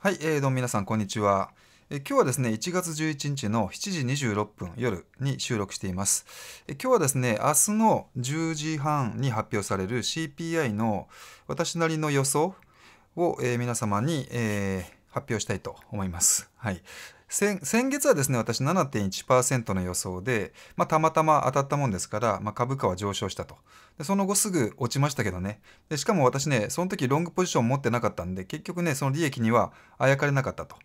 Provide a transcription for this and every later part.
はい、えー、どうも皆さん、こんにちは。え今日はですね、1月11日の7時26分夜に収録しています。え今日はですね、明日の10時半に発表される CPI の私なりの予想を、えー、皆様に、えー、発表したいと思います。はい。先月はですね、私7.1%の予想で、まあ、たまたま当たったもんですから、まあ、株価は上昇したとで。その後すぐ落ちましたけどねで。しかも私ね、その時ロングポジション持ってなかったんで、結局ね、その利益にはあやかれなかったと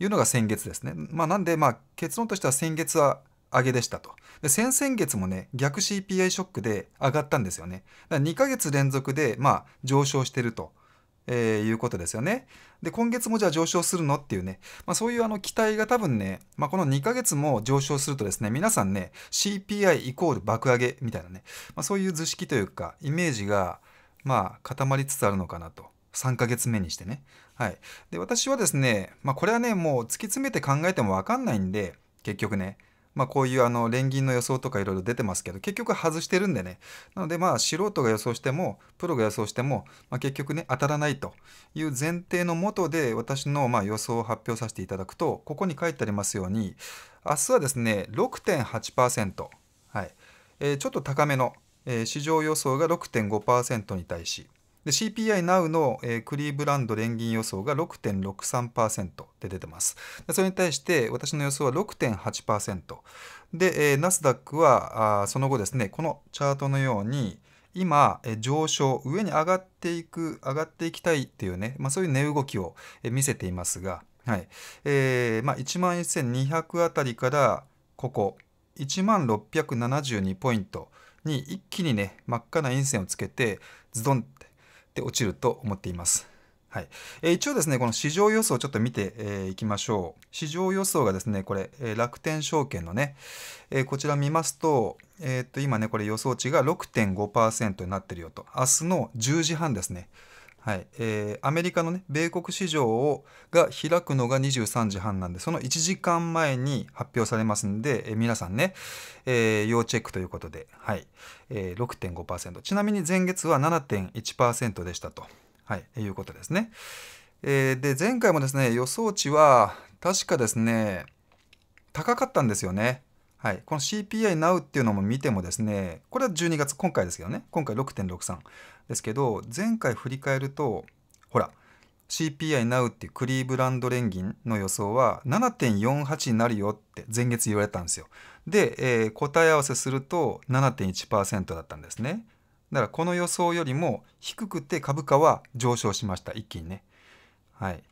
いうのが先月ですね。まあ、なんで、まあ、結論としては先月は上げでしたと。で先々月もね、逆 CPI ショックで上がったんですよね。だから2ヶ月連続で、まあ、上昇してると。えー、いうことですよね。で、今月もじゃあ上昇するのっていうね、まあ、そういうあの期待が多分ね、まあ、この2ヶ月も上昇するとですね、皆さんね、CPI イコール爆上げみたいなね、まあ、そういう図式というか、イメージが、まあ、固まりつつあるのかなと。3ヶ月目にしてね。はい。で、私はですね、まあ、これはね、もう突き詰めて考えてもわかんないんで、結局ね、まあ、こういうあの連銀の予想とかいろいろ出てますけど結局外してるんでねなのでまあ素人が予想してもプロが予想しても、まあ、結局ね当たらないという前提のもとで私のまあ予想を発表させていただくとここに書いてありますように明日はですね6.8%、はいえー、ちょっと高めの、えー、市場予想が6.5%に対し CPI-NOW の、えー、クリーブランド連銀予想が6.63%で出てます。それに対して私の予想は6.8%。で、ー、ナスダックはあその後ですね、このチャートのように今、えー、上昇、上に上がっていく、上がっていきたいっていうね、まあ、そういう値動きを、えー、見せていますが、はいえーまあ、1万1200あたりからここ、1万672ポイントに一気にね、真っ赤な陰線をつけて、ズドンってで落ちると思っています。はい、え一応ですね、この市場予想をちょっと見てい、きましょう。市場予想がですね、これ、え楽天証券のね、えこちら見ますと、えー、っと今ね、これ予想値が6.5%になってるよと、明日の10時半ですね。はい、えー、アメリカのね米国市場をが開くのが23時半なんでその1時間前に発表されますんで、えー、皆さんね、えー、要チェックということで、はいえー、6.5%ちなみに前月は7.1%でしたと、はい、いうことですね、えー、で前回もですね予想値は確かですね高かったんですよねはい、この CPI Now っていうのも見てもですね、これは12月、今回ですけどね、今回6.63ですけど、前回振り返ると、ほら、CPI Now っていうクリーブランド連銀の予想は7.48になるよって前月言われたんですよ。で、えー、答え合わせすると7.1%だったんですね。だからこの予想よりも低くて株価は上昇しました、一気にね。はい。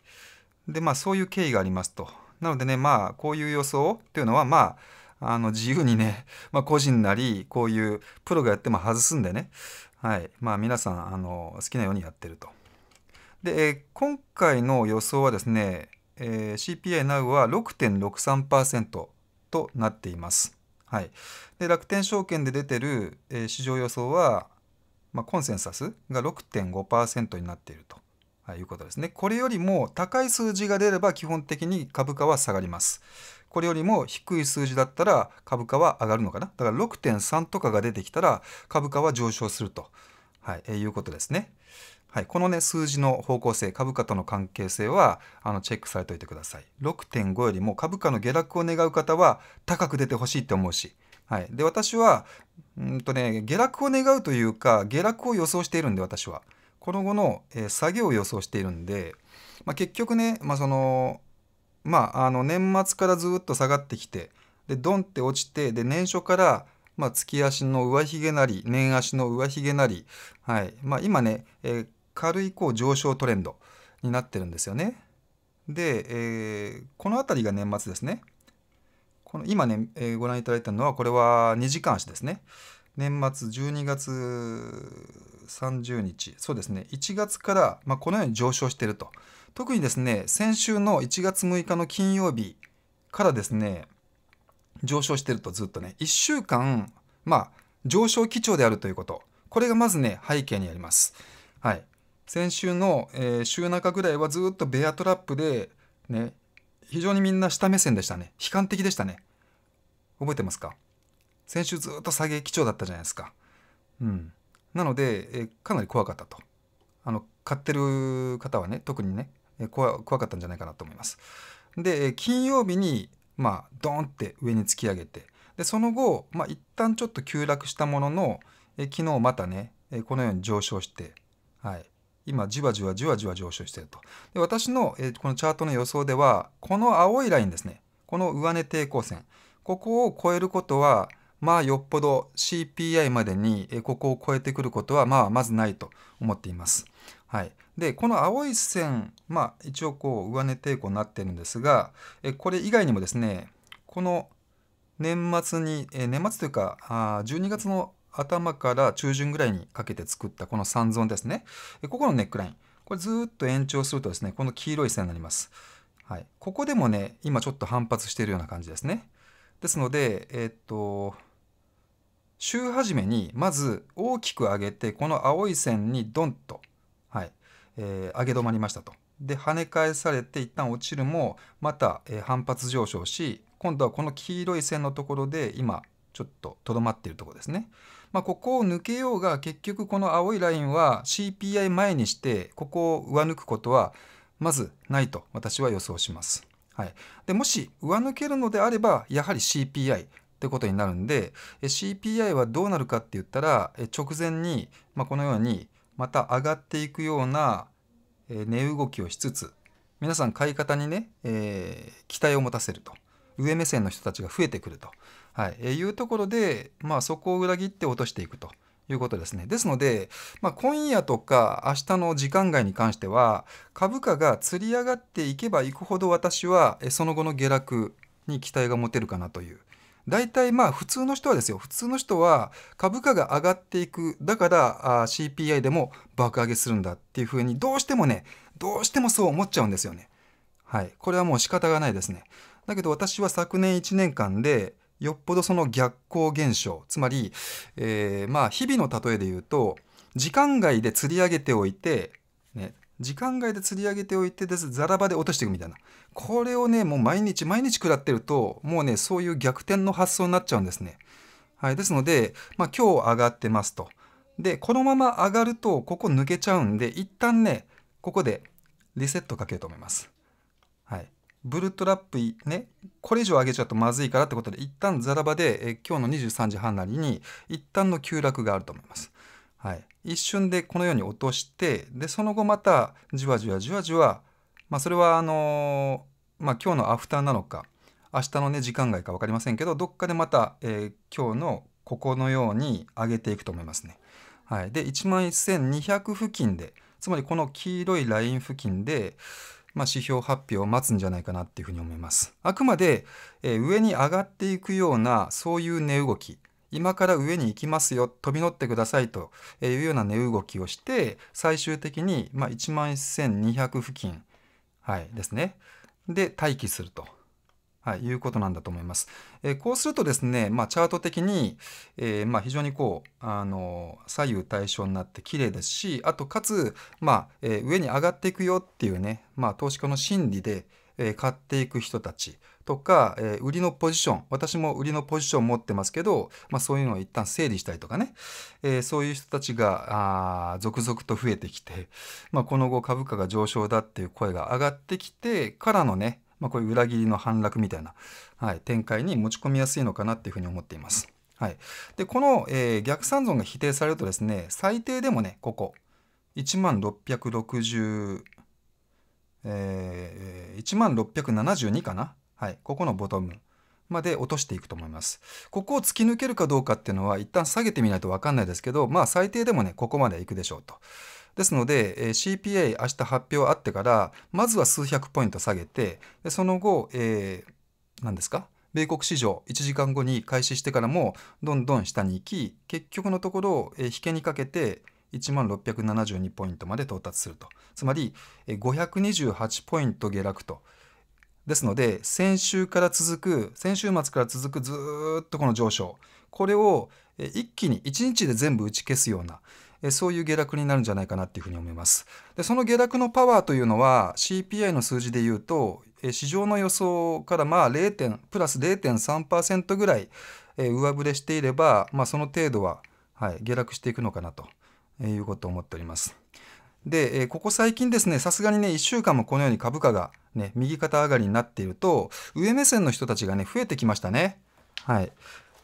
で、まあそういう経緯がありますと。なのでね、まあこういう予想っていうのはまああの自由にね、まあ、個人なりこういうプロがやっても外すんでね、はいまあ、皆さんあの好きなようにやってると。で今回の予想はですね、えー、CPI NOW は6.63%となっています。はい、で楽天証券で出てる、えー、市場予想は、まあ、コンセンサスが6.5%になっていると、はい、いうことですね。これよりも高い数字が出れば基本的に株価は下がります。これよりも低い数字だったら株価は上がるのかなだから6.3とかが出てきたら株価は上昇すると、はい、えいうことですね。はい、この、ね、数字の方向性株価との関係性はあのチェックされておいてください6.5よりも株価の下落を願う方は高く出てほしいって思うし、はい、で私はんと、ね、下落を願うというか下落を予想しているんで私はこの後の、えー、下げを予想しているんで、まあ、結局ね、まあ、そのまあ、あの年末からずっと下がってきてでドンって落ちてで年初から、まあ、月足の上髭なり年足の上髭なり、はいまあ、今ね、えー、軽いこう上昇トレンドになってるんですよね。で、えー、この辺りが年末ですね。この今ね、えー、ご覧いただいたのはこれは2時間足ですね。年末12月30日そうですね1月から、まあ、このように上昇してると。特にですね、先週の1月6日の金曜日からですね、上昇してるとずっとね、1週間、まあ、上昇基調であるということ。これがまずね、背景にあります。はい。先週の、えー、週中ぐらいはずっとベアトラップで、ね、非常にみんな下目線でしたね。悲観的でしたね。覚えてますか先週ずっと下げ基調だったじゃないですか。うん。なので、えー、かなり怖かったと。あの、買ってる方はね、特にね、怖かったんじゃないかなと思います。で金曜日にまあドーンって上に突き上げてでその後、まあ、一旦ちょっと急落したもののえ昨日またねこのように上昇して、はい、今じわじわじわじわ上昇してるとで私のえこのチャートの予想ではこの青いラインですねこの上値抵抗線ここを超えることはまあよっぽど CPI までにここを超えてくることはまあまずないと思っています。はい、でこの青い線、まあ、一応こう上値抵抗になってるんですがえこれ以外にもですねこの年末にえ年末というかあ12月の頭から中旬ぐらいにかけて作ったこの3ゾーンですねここのネックラインこれずっと延長するとですねこの黄色い線になります、はい、ここでもね今ちょっと反発しているような感じですねですのでえー、っと週始めにまず大きく上げてこの青い線にドンとえー、上げ止まりましたと。で跳ね返されて一旦落ちるもまた、えー、反発上昇し今度はこの黄色い線のところで今ちょっととどまっているところですね。まあ、ここを抜けようが結局この青いラインは CPI 前にしてここを上抜くことはまずないと私は予想します。はい、でもし上抜けるのであればやはり CPI ってことになるんで CPI はどうなるかって言ったら直前に、まあ、このようにまた上がっていくような値動きをしつつ皆さん買い方にね、えー、期待を持たせると上目線の人たちが増えてくると、はいえー、いうところで、まあ、そこを裏切って落としていくということですね。ですので、まあ、今夜とか明日の時間外に関しては株価がつり上がっていけばいくほど私はその後の下落に期待が持てるかなという大体まあ普通の人はですよ普通の人は株価が上がっていくだからあ CPI でも爆上げするんだっていうふうにどうしてもねどうしてもそう思っちゃうんですよねはいこれはもう仕方がないですねだけど私は昨年1年間でよっぽどその逆行現象つまり、えー、まあ日々の例えで言うと時間外で釣り上げておいて時間外で釣り上げておいてですザラ場で落としていくみたいなこれをねもう毎日毎日食らってるともうねそういう逆転の発想になっちゃうんですね。はい、ですので、まあ、今日上がってますと。でこのまま上がるとここ抜けちゃうんで一旦ねここでリセットかけると思います。はい、ブルートラップねこれ以上上げちゃうとまずいからってことで一旦ザラ場でえ今日の23時半なりに一旦の急落があると思います。はい、一瞬でこのように落としてでその後またじわじわじわじわ、まあ、それはあのー、まあ、今日のアフターなのか明日のね時間外か分かりませんけどどっかでまた、えー、今日のここのように上げていくと思いますね。はい、で1万1200付近でつまりこの黄色いライン付近で、まあ、指標発表を待つんじゃないかなっていうふうに思います。あくまで、えー、上に上がっていくようなそういう値動き今から上に行きますよ飛び乗ってくださいというような値動きをして最終的に、まあ、1 1200付近、はい、ですねで待機すると。はい、いうことなんだと思います。えー、こうするとですね、まあ、チャート的に、えー、まあ、非常にこう、あの左右対称になって綺麗ですし、あと、かつ、まあ、えー、上に上がっていくよっていうね、まあ、投資家の心理で、え買っていく人たちとか、え売りのポジション私も売りのポジション持ってますけど、まあ、そういうのを一旦整理したりとかね、えそういう人たちがあ続々と増えてきて、まあ、この後株価が上昇だっていう声が上がってきてからのね、まあ、こういう裏切りの反落みたいな、はい、展開に持ち込みやすいのかなっていうふうに思っています。はい、でこの、えー、逆三尊が否定されるとですね最低でもねここ1万660えー、1672かな、はい、ここのボトムまで落としていくと思います。ここを突き抜けるかどうかっていうのは一旦下げてみないと分かんないですけど、まあ最低でもね、ここまで行くでしょうと。ですので、え CPA 明日発表あってから、まずは数百ポイント下げて、でその後、えー、何ですか米国市場1時間後に開始してからもどんどん下に行き結局のところ、え引けにかけて1万672ポイントまで到達すると。つまり、528ポイント下落と。ですので、先週から続く、先週末から続くずっとこの上昇、これを一気に1日で全部打ち消すような、そういう下落になるんじゃないかなっていうふうに思います。で、その下落のパワーというのは CPI の数字でいうと、市場の予想からまあ0点、プラス0.3%ぐらい上振れしていれば、まあその程度は、はい、下落していくのかなということを思っております。で、ここ最近ですね、さすがにね、1週間もこのように株価がね、右肩上がりになっていると、上目線の人たちがね、増えてきましたね。はい。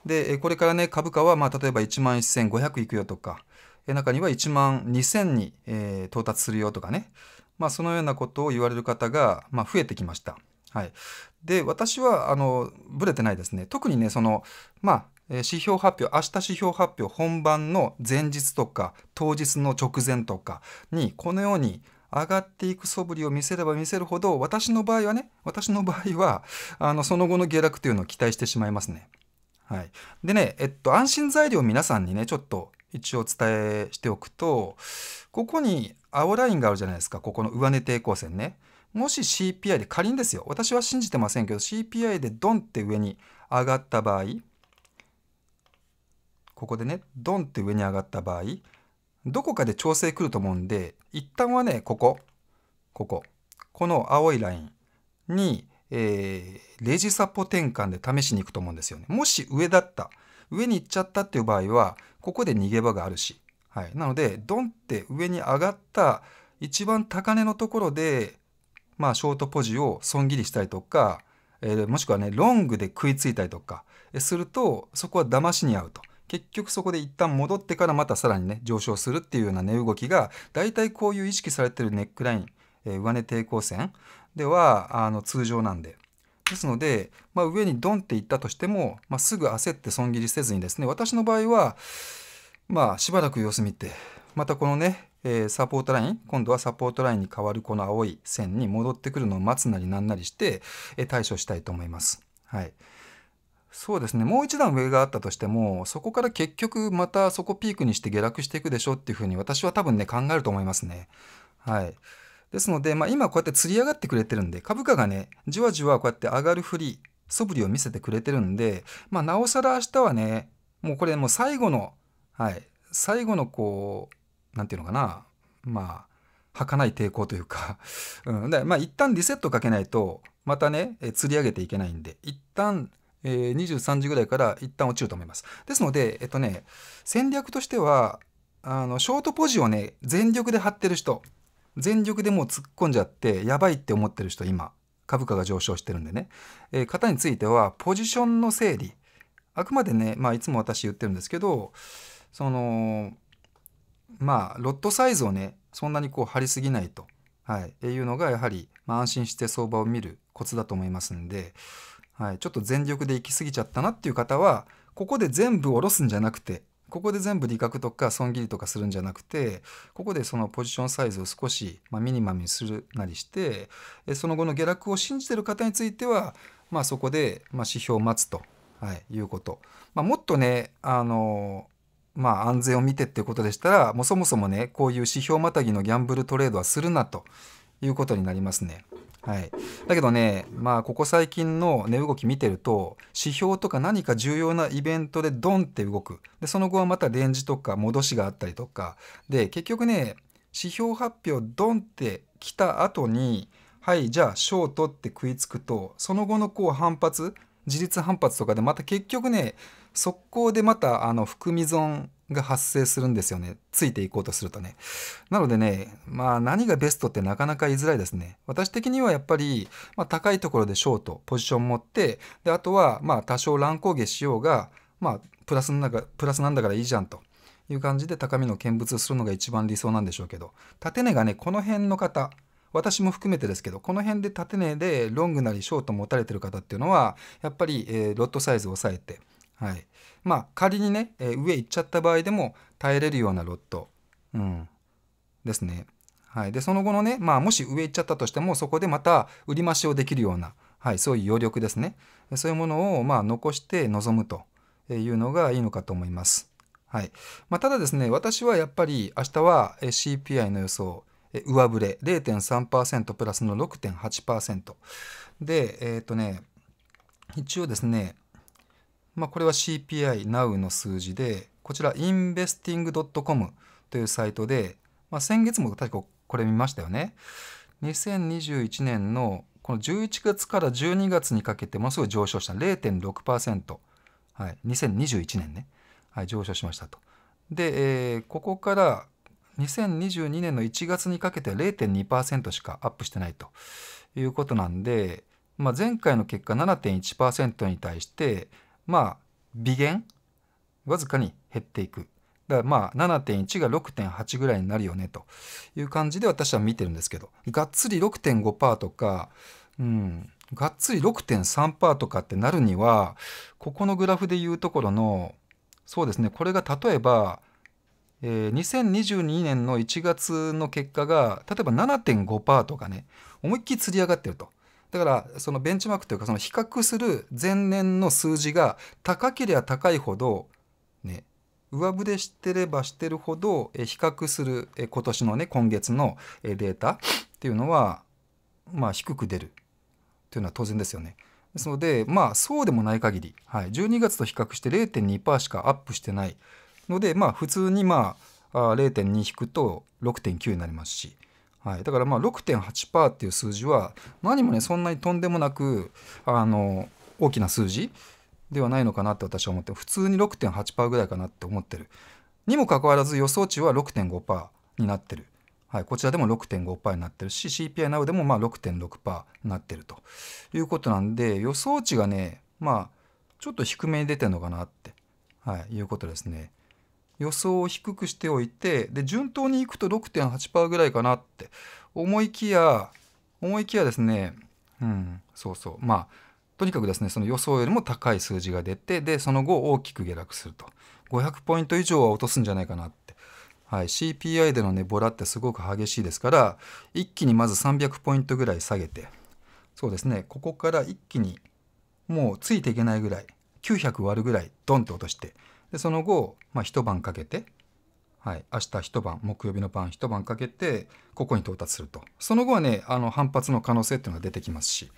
で、これからね、株価は、まあ、例えば1万1500いくよとか、中には1万2000に、えー、到達するよとかね、まあ、そのようなことを言われる方が、まあ、増えてきました。はい、で私はあのぶれてないですね特にねそのまあ指標発表明日指標発表本番の前日とか当日の直前とかにこのように上がっていく素振りを見せれば見せるほど私の場合はね私の場合はあのその後の下落というのを期待してしまいますね。はい、でね、えっと、安心材料を皆さんにねちょっと一応伝えしておくとここに青ラインがあるじゃないですかここの上値抵抗線ね。もし CPI で仮にですよ私は信じてませんけど CPI でドンって上に上がった場合ここでねドンって上に上がった場合どこかで調整来ると思うんで一旦はねこここここの青いラインに、えー、レジサポ転換で試しに行くと思うんですよねもし上だった上に行っちゃったっていう場合はここで逃げ場があるし、はい、なのでドンって上に上がった一番高値のところでまあショートポジを損切りしたりとか、えー、もしくはねロングで食いついたりとかするとそこは騙しに合うと。結局そこで一旦戻ってからまたさらにね上昇するっていうような値動きが大体こういう意識されてるネックライン、えー、上値抵抗線ではあの通常なんで。ですので、まあ、上にドンっていったとしても、まあ、すぐ焦って損切りせずにですね私の場合は、まあ、しばらく様子見てまたこのね、えー、サポートライン今度はサポートラインに変わるこの青い線に戻ってくるのを待つなりなんなりして、えー、対処したいと思います。はい、そうですねもう一段上があったとしてもそこから結局またそこピークにして下落していくでしょっていうふうに私は多分ね考えると思いますね。はいですので、まあ、今こうやって釣り上がってくれてるんで株価がねじわじわこうやって上がるふり素振りを見せてくれてるんで、まあ、なおさら明日はねもうこれもう最後の、はい、最後のこう何て言うのかなまあ儚い抵抗というかうん、だまあ一旦リセットかけないとまたね釣り上げていけないんで一旦えー、23時ぐらいから一旦落ちると思います。ですので、えっとね、戦略としては、あの、ショートポジをね、全力で張ってる人、全力でもう突っ込んじゃって、やばいって思ってる人、今、株価が上昇してるんでね、えー、方については、ポジションの整理、あくまでね、まあ、いつも私言ってるんですけど、その、まあ、ロットサイズをね、そんなにこう張りすぎないと、はい、いうのがやはり、まあ、安心して相場を見るコツだと思いますんで、はい、ちょっと全力で行き過ぎちゃったなっていう方はここで全部下ろすんじゃなくてここで全部利確とか損切りとかするんじゃなくてここでそのポジションサイズを少し、まあ、ミニマムにするなりしてその後の下落を信じてる方については、まあ、そこで、まあ、指標を待つと、はい、いうこと、まあ、もっとねあのまあ安全を見てっていうことでしたらもうそもそもねこういう指標またぎのギャンブルトレードはするなということになりますね。はい、だけどね、まあ、ここ最近の値動き見てると指標とか何か重要なイベントでドンって動くでその後はまたレンジとか戻しがあったりとかで結局ね指標発表ドンって来た後にはいじゃあショートって食いつくとその後のこう反発自立反発とかでまた結局ね速攻でまたあの含み損が発生するんですよね。ついていこうとするとね。なのでね、まあ何がベストってなかなか言いづらいですね。私的にはやっぱり、まあ、高いところでショート、ポジション持って、で、あとはまあ多少乱高下しようが、まあプラスなんだプラスなんだからいいじゃんという感じで高みの見物するのが一番理想なんでしょうけど、縦根がね、この辺の方、私も含めてですけど、この辺で縦根でロングなりショート持たれてる方っていうのは、やっぱり、えー、ロットサイズを抑えて、はい、まあ仮にね、えー、上行っちゃった場合でも耐えれるようなロット、うん、ですね。はい、でその後のね、まあ、もし上行っちゃったとしてもそこでまた売り増しをできるような、はい、そういう余力ですねそういうものをまあ残して臨むというのがいいのかと思います。はいまあ、ただですね私はやっぱり明日は CPI の予想上振れ0.3%プラスの6.8%でえっ、ー、とね一応ですねまあ、これは CPINOW の数字で、こちら investing.com というサイトで、まあ、先月も確かこれ見ましたよね。2021年のこの11月から12月にかけてものすごい上昇した0.6%、はい、2021年ね、はい、上昇しましたと。で、えー、ここから2022年の1月にかけては0.2%しかアップしてないということなんで、まあ、前回の結果7.1%に対してまあ微減わずかに減っていくだからまあ7.1が6.8ぐらいになるよねという感じで私は見てるんですけどがっつり6.5%とかうんがっつり6.3%とかってなるにはここのグラフでいうところのそうですねこれが例えば、えー、2022年の1月の結果が例えば7.5%とかね思いっきりつり上がってるとだからそのベンチマークというかその比較する前年の数字が高ければ高いほどね上振れしてればしてるほど比較する今年のね今月のデータっていうのはまあ低く出るというのは当然ですよね。ですのでまあそうでもない限り、はい、12月と比較して0.2%しかアップしてないのでまあ普通にまあ0.2引くと6.9になりますし。はい、だからまあ6.8%っていう数字は何もねそんなにとんでもなくあの大きな数字ではないのかなって私は思って普通に6.8%ぐらいかなって思ってるにもかかわらず予想値は6.5%になってる、はい、こちらでも6.5%になってるし CPI などでもまあ6.6%になってるということなんで予想値がねまあちょっと低めに出てるのかなって、はい、いうことですね。予想を低くしておいてで順当にいくと6.8%ぐらいかなって思いきや思いきやですねうんそうそうまあとにかくですねその予想よりも高い数字が出てでその後大きく下落すると500ポイント以上は落とすんじゃないかなって、はい、CPI でのねボラってすごく激しいですから一気にまず300ポイントぐらい下げてそうですねここから一気にもうついていけないぐらい900割るぐらいドンと落としてでその後、まあ、一晩かけて、はい、明日一晩木曜日の晩一晩かけてここに到達するとその後はねあの反発の可能性っていうのが出てきますし、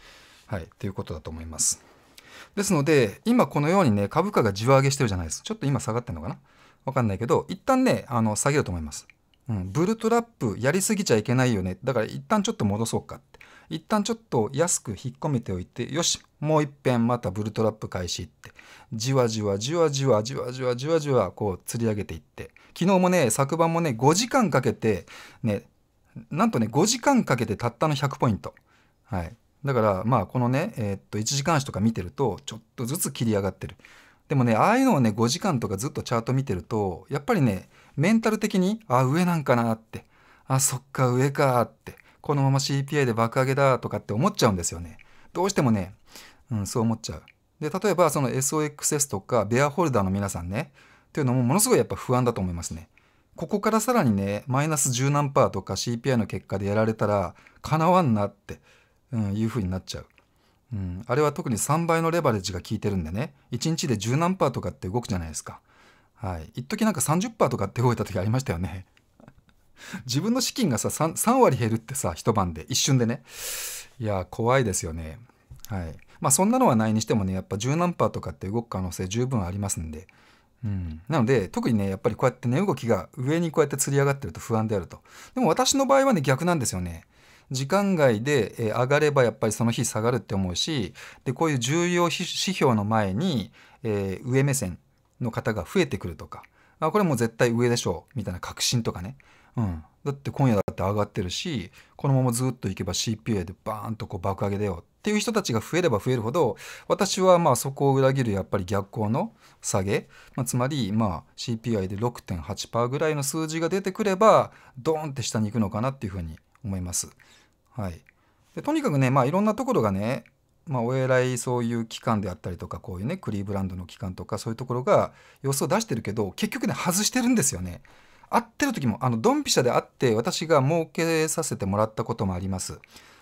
はい、ということだと思います。ですので今このようにね株価がじわ上げしてるじゃないですちょっと今下がってるのかなわかんないけど一旦ねあの下げようと思います。うん、ブルトラップやりすぎちゃいけないよねだから一旦ちょっと戻そうかって一旦ちょっと安く引っ込めておいてよしもう一遍またブルトラップ開始ってじわじわじわじわじわじわじわじわこう釣り上げていって昨日もね昨晩もね5時間かけてねなんとね5時間かけてたったの100ポイントはいだからまあこのねえー、っと1時間足とか見てるとちょっとずつ切り上がってるでもねああいうのをね5時間とかずっとチャート見てるとやっぱりねメンタル的に、あ、上なんかなって、あ、そっか、上かって、このまま CPI で爆上げだとかって思っちゃうんですよね。どうしてもね、うん、そう思っちゃう。で、例えばその SOXS とかベアホルダーの皆さんね、っていうのもものすごいやっぱ不安だと思いますね。ここからさらにね、マイナス10何パーとか CPI の結果でやられたら、かなわんなって、うん、いうふうになっちゃう。うん、あれは特に3倍のレバレッジが効いてるんでね、1日で10何パーとかって動くじゃないですか。はい。一時なんか30%とかって動いた時ありましたよね。自分の資金がさ 3, 3割減るってさ一晩で一瞬でねいや怖いですよねはいまあそんなのはないにしてもねやっぱ十何パーとかって動く可能性十分ありますんでうん、なので特にねやっぱりこうやってね動きが上にこうやってつり上がってると不安であるとでも私の場合はね逆なんですよね時間外で、えー、上がればやっぱりその日下がるって思うしでこういう重要指標の前に、えー、上目線の方が増えてくるとかあこれもう絶対上でしょうみたいな確信とかね、うん、だって今夜だって上がってるしこのままずっと行けば CPI でバーンとこう爆上げだよっていう人たちが増えれば増えるほど私はまあそこを裏切るやっぱり逆行の下げ、まあ、つまりまあ CPI で6.8%ぐらいの数字が出てくればドーンって下に行くのかなっていうふうに思います。はい、でとにかくね、まあ、いろんなところがねまあ、お偉いそういう機関であったりとかこういうねクリーブランドの機関とかそういうところが様子を出してるけど結局ね外してるんですよね。会ってる時もあのドンピシャで会って私が儲けさせてもらったこともあります。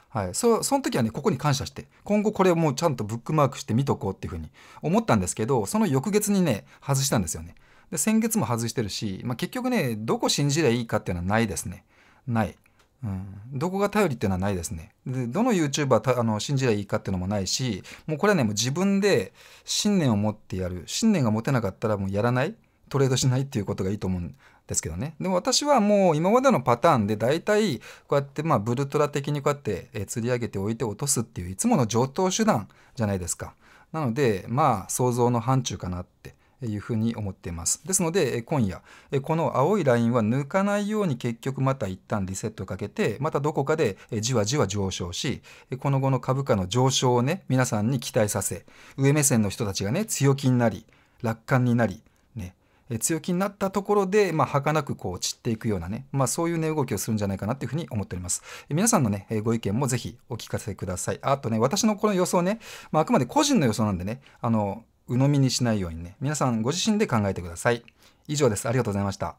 はい、そその時はねここに感謝して今後これをもうちゃんとブックマークして見とこうっていうふうに思ったんですけどその翌月にね外したんですよね。で先月も外してるし、まあ、結局ねどこ信じりゃいいかっていうのはないですね。ない。うん、どこが頼りっていうのはないですね。でどの YouTuber たあの信じりゃいいかっていうのもないしもうこれはねもう自分で信念を持ってやる信念が持てなかったらもうやらないトレードしないっていうことがいいと思うんですけどねでも私はもう今までのパターンで大体こうやってまあブルトラ的にこうやって釣り上げておいて落とすっていういつもの上等手段じゃないですかなのでまあ想像の範疇かなっていうふうに思っています。ですので、今夜、この青いラインは抜かないように結局また一旦リセットかけて、またどこかでじわじわ上昇し、この後の株価の上昇をね、皆さんに期待させ、上目線の人たちがね、強気になり、楽観になり、ね、強気になったところで、まあ、儚くこう散っていくようなね、まあ、そういう値、ね、動きをするんじゃないかなというふうに思っております。皆さんのね、ご意見もぜひお聞かせください。あとね、私のこの予想ね、まあ、あくまで個人の予想なんでね、あの、鵜呑みにしないようにね皆さんご自身で考えてください以上ですありがとうございました